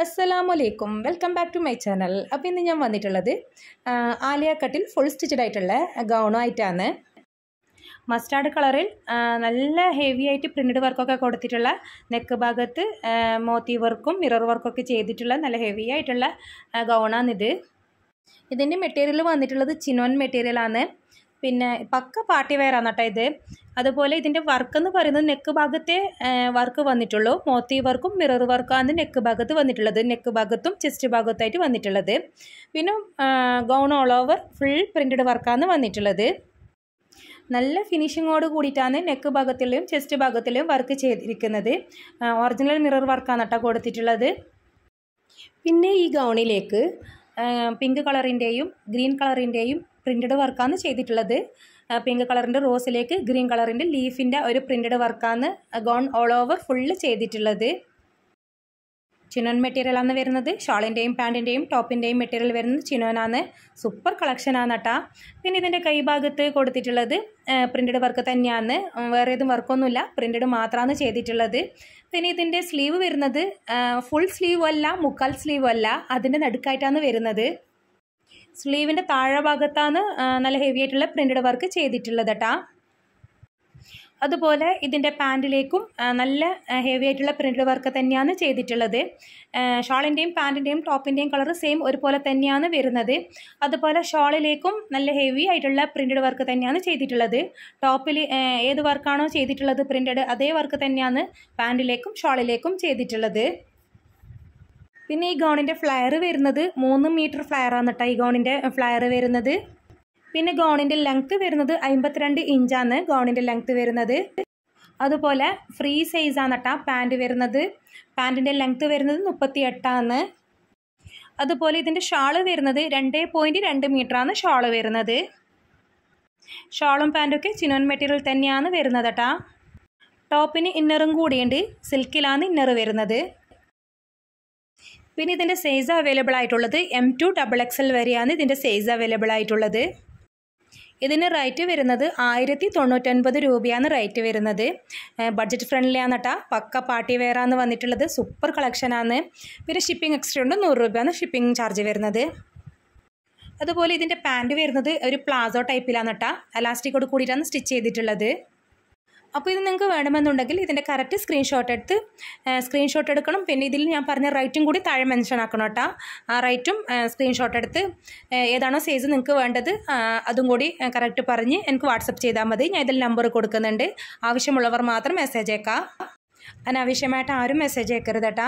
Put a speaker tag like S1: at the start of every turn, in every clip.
S1: അലൈക്കും welcome back to my channel അപ്പോൾ ഇന്ന് ഞാൻ വന്നിട്ടുള്ളത് ആലിയ കട്ടിൽ ഫുൾ സ്റ്റിച്ചഡ് ആയിട്ടുള്ള ഗൗണുമായിട്ടാണ് മസ്റ്റാർഡ് കളറിൽ നല്ല ഹെവി ആയിട്ട് പ്രിൻറ്റഡ് വർക്കൊക്കെ കൊടുത്തിട്ടുള്ള നെക്ക് ഭാഗത്ത് മോത്തി വർക്കും മിറർ വർക്കൊക്കെ ചെയ്തിട്ടുള്ള നല്ല ഹെവി ആയിട്ടുള്ള ഗൗണാണിത് ഇതിൻ്റെ മെറ്റീരിയൽ വന്നിട്ടുള്ളത് ചിനോൻ മെറ്റീരിയലാണ് പിന്നെ പക്ക പാർട്ടി വെയർ ആണ് കേട്ടോ ഇത് അതുപോലെ ഇതിൻ്റെ വർക്ക് എന്ന് പറയുന്നത് നെക്ക് ഭാഗത്തെ വർക്ക് വന്നിട്ടുള്ളൂ മോത്തി വർക്കും മിറർ വർക്കാണ് നെക്ക് ഭാഗത്ത് വന്നിട്ടുള്ളത് നെക്ക് ഭാഗത്തും ചെസ്റ്റ് ഭാഗത്തായിട്ട് വന്നിട്ടുള്ളത് പിന്നെ gown all over full printed വർക്കാണ് വന്നിട്ടുള്ളത് നല്ല ഫിനിഷിങ്ങോട് കൂടിയിട്ടാണ് നെക്ക് ഭാഗത്തിലെയും ചെസ്റ്റ് ഭാഗത്തിലെയും വർക്ക് ചെയ്തിരിക്കുന്നത് ഒറിജിനൽ മിറർ വർക്കാണ് കേട്ടോ കൊടുത്തിട്ടുള്ളത് പിന്നെ ഈ ഗൗണിലേക്ക് പിങ്ക് കളറിൻ്റെയും ഗ്രീൻ കളറിൻ്റെയും പ്രിൻറ്റഡ് വർക്കാണ് ചെയ്തിട്ടുള്ളത് പിങ്ക് കളറിൻ്റെ റോസിലേക്ക് ഗ്രീൻ കളറിൻ്റെ ലീഫിൻ്റെ ഒരു പ്രിൻറ്റഡ് വർക്കാണ് ഗോൺ ഓൾ ഓവർ ഫുള്ള് ചെയ്തിട്ടുള്ളത് ചിനോൻ മെറ്റീരിയൽ ആണ് വരുന്നത് ഷാളിൻ്റെയും പാൻറ്റിൻ്റെയും ടോപ്പിൻ്റെയും മെറ്റീരിയൽ വരുന്നത് ചിനോനാണ് സൂപ്പർ കളക്ഷനാണ് കേട്ടാ പിന്നെ ഇതിൻ്റെ കൈഭാഗത്ത് കൊടുത്തിട്ടുള്ളത് പ്രിൻറ്റഡ് വർക്ക് തന്നെയാണ് വേറെ ഏതും വർക്കൊന്നുമില്ല പ്രിൻറ്റഡ് മാത്രമാണ് ചെയ്തിട്ടുള്ളത് പിന്നെ ഇതിൻ്റെ സ്ലീവ് വരുന്നത് ഫുൾ സ്ലീവ് അല്ല മുക്കാൽ സ്ലീവ് അല്ല അതിൻ്റെ നടുക്കായിട്ടാണ് വരുന്നത് സ്ലീവിൻ്റെ താഴെ ഭാഗത്താണ് നല്ല ഹെവി ആയിട്ടുള്ള പ്രിൻറ്റഡ് വർക്ക് ചെയ്തിട്ടുള്ളത് കേട്ടാ അതുപോലെ ഇതിൻ്റെ പാൻറ്റിലേക്കും നല്ല ഹെവി ആയിട്ടുള്ള പ്രിൻറ്റഡ് വർക്ക് തന്നെയാണ് ചെയ്തിട്ടുള്ളത് ഷാളിൻ്റെയും പാൻറ്റിൻ്റെയും ടോപ്പിൻ്റെയും കളർ സെയിം ഒരുപോലെ തന്നെയാണ് വരുന്നത് അതുപോലെ ഷാളിലേക്കും നല്ല ഹെവി ആയിട്ടുള്ള പ്രിൻറ്റഡ് വർക്ക് തന്നെയാണ് ചെയ്തിട്ടുള്ളത് ടോപ്പിൽ ഏത് വർക്കാണോ ചെയ്തിട്ടുള്ളത് പ്രിൻറ്റഡ് അതേ വർക്ക് തന്നെയാണ് പാൻറ്റിലേക്കും ഷാളിലേക്കും ചെയ്തിട്ടുള്ളത് പിന്നെ ഈ ഗോണിൻ്റെ ഫ്ലയർ വരുന്നത് മൂന്ന് മീറ്റർ ആണ് കേട്ടോ ഈ ഗോണിൻ്റെ ഫ്ലയർ വരുന്നത് പിന്നെ ഗോണിൻ്റെ ലെങ്ത്ത് വരുന്നത് അമ്പത്തിരണ്ട് ഇഞ്ചാണ് ഗോണിൻ്റെ ലെങ്ത്ത് വരുന്നത് അതുപോലെ ഫ്രീ സൈസാണ് കേട്ടോ പാൻറ് വരുന്നത് പാൻറ്റിൻ്റെ ലെങ്ത്ത് വരുന്നത് മുപ്പത്തി എട്ടാണ് അതുപോലെ ഇതിൻ്റെ ഷാള് വരുന്നത് രണ്ട് പോയിൻറ്റ് രണ്ട് മീറ്ററാണ് ഷാള് വരുന്നത് ഷാളും പാൻറ്റൊക്കെ ചിനോൻ മെറ്റീരിയൽ തന്നെയാണ് വരുന്നത് കേട്ടോ ടോപ്പിന് ഇന്നറും കൂടിയുണ്ട് സിൽക്കിലാണ് ഇന്നർ വരുന്നത് പിന്നെ ഇതിൻ്റെ സൈസ് അവൈലബിൾ ആയിട്ടുള്ളത് എം ടു ഡബിൾ എൽ വരെയാണ് ഇതിൻ്റെ സൈസ് അവൈലബിൾ ആയിട്ടുള്ളത് ഇതിന് റേറ്റ് വരുന്നത് ആയിരത്തി തൊണ്ണൂറ്റൊൻപത് രൂപയാണ് റേറ്റ് വരുന്നത് ബഡ്ജറ്റ് ഫ്രണ്ട്ലി ആണ് കേട്ടോ പക്ക പാർട്ടി ആണ് വന്നിട്ടുള്ളത് സൂപ്പർ കളക്ഷനാണ് പിന്നെ ഷിപ്പിംഗ് എക്സ്ട്രാ ഉണ്ട് നൂറ് രൂപയാണ് ഷിപ്പിംഗ് ചാർജ് വരുന്നത് അതുപോലെ ഇതിൻ്റെ പാൻറ്റ് വരുന്നത് ഒരു പ്ലാസോ ടൈപ്പിലാണ് കേട്ടോ അലാസ്റ്റിക്കോട് കൂടിയിട്ടാണ് സ്റ്റിച്ച് ചെയ്തിട്ടുള്ളത് അപ്പോൾ ഇത് നിങ്ങൾക്ക് വേണമെന്നുണ്ടെങ്കിൽ ഇതിൻ്റെ കറക്റ്റ് സ്ക്രീൻഷോട്ട് എടുത്ത് സ്ക്രീൻഷോട്ട് എടുക്കണം പിന്നെ ഇതിൽ ഞാൻ പറഞ്ഞ റൈറ്റും കൂടി താഴെ മെൻഷൻ ആക്കണം കേട്ടോ ആ റൈറ്റും സ്ക്രീൻഷോട്ട് എടുത്ത് ഏതാണോ സൈസ് നിങ്ങൾക്ക് വേണ്ടത് അതും കൂടി കറക്റ്റ് പറഞ്ഞ് എനിക്ക് വാട്സപ്പ് ചെയ്താൽ മതി ഞാൻ ഇതിൽ നമ്പർ കൊടുക്കുന്നുണ്ട് ആവശ്യമുള്ളവർ മാത്രം മെസ്സേജ് അയക്കാം അനാവശ്യമായിട്ട് ആരും മെസ്സേജ് അയക്കരുത് കേട്ടോ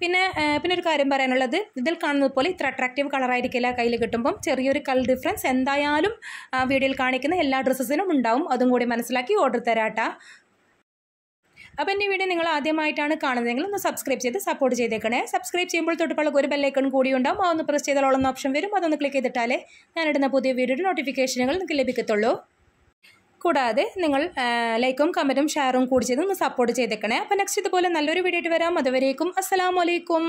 S1: പിന്നെ പിന്നെ ഒരു കാര്യം പറയാനുള്ളത് ഇതിൽ കാണുന്നത് പോലെ ഇത്ര അട്രാക്റ്റീവ് കളറായിരിക്കില്ല കയ്യിൽ കിട്ടുമ്പം ചെറിയൊരു കളർ ഡിഫറൻസ് എന്തായാലും വീഡിയോയിൽ കാണിക്കുന്ന എല്ലാ ഡ്രസ്സസിനും ഉണ്ടാവും അതും കൂടി മനസ്സിലാക്കി ഓർഡർ തരാട്ടാ അപ്പോൾ എൻ്റെ വീഡിയോ നിങ്ങൾ ആദ്യമായിട്ടാണ് കാണുന്നതെങ്കിൽ ഒന്ന് സബ്സ്ക്രൈബ് ചെയ്ത് സപ്പോർട്ട് ചെയ്തേക്കണേ സബ്സ്ക്രൈബ് ചെയ്യുമ്പോൾ തൊട്ടുപള്ളക്ക് ഒരു ബെല്ലൈക്കൺ കൂടി ഉണ്ടാവും ഒന്ന് പ്രസ് ചെയ്താൽ ഓപ്ഷൻ വരും അതൊന്ന് ക്ലിക്ക് ചെയ്തിട്ടാലേ ഞാനിടുന്ന പുതിയ വീഡിയോയുടെ നോട്ടിഫിക്കേഷനുകൾ നിങ്ങൾക്ക് ലഭിക്കത്തുള്ളൂ കൂടാതെ നിങ്ങൾ ലൈക്കും കമൻറ്റും ഷെയറും കൂടി ചെയ്ത് ഒന്ന് സപ്പോർട്ട് ചെയ്തേക്കണേ അപ്പോൾ നെക്സ്റ്റ് ഇതുപോലെ നല്ലൊരു വീഡിയോ ആയിട്ട് വരാം അതുവരേക്കും വലൈക്കും